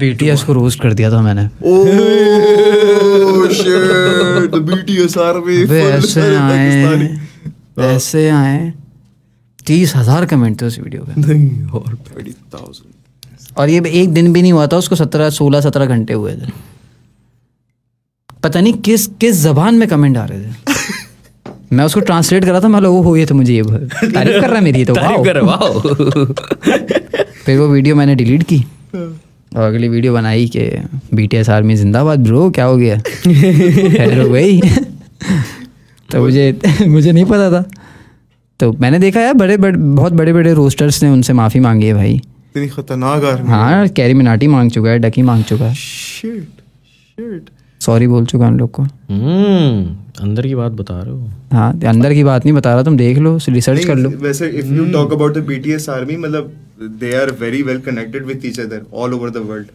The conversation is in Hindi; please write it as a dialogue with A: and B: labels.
A: बीटीएस को रोस्ट कर दिया था मैंने ऐसे हाँ। आए तीस हजार कमेंट थे उस वीडियो पे और ये एक दिन भी नहीं हुआ था उसको सत्रह सोलह सत्रह घंटे हुए थे पता नहीं किस किस जबान में कमेंट आ रहे थे मैं उसको ट्रांसलेट कर रहा था मैं लोगों हो गए थे तो मुझे ये तारीफ कर रहा मेरी तो वाओ फिर वो वीडियो मैंने डिलीट की हाँ। और अगली वीडियो बनाई कि बी टी एस आर्मी जिंदाबाद ब्रो क्या हो गया हो गई तो मुझे मुझे नहीं पता था तो मैंने देखा यार बड़े बड़े बहुत बड़े बड़े रोस्टर्स ने उनसे माफ़ी मांगी है भाई
B: इतनी खतरनाक
A: हाँ कैरी मिनाटी मांग चुका है डकी मांग चुका है सॉरी बोल चुका उन लोग को
B: hmm, अंदर की बात बता रहे हो
A: हाँ अंदर की बात नहीं बता रहा तुम देख लो रिसर्च कर लो
B: वैसे if you talk about the BTS army मतलब they are very well connected with each other all over the world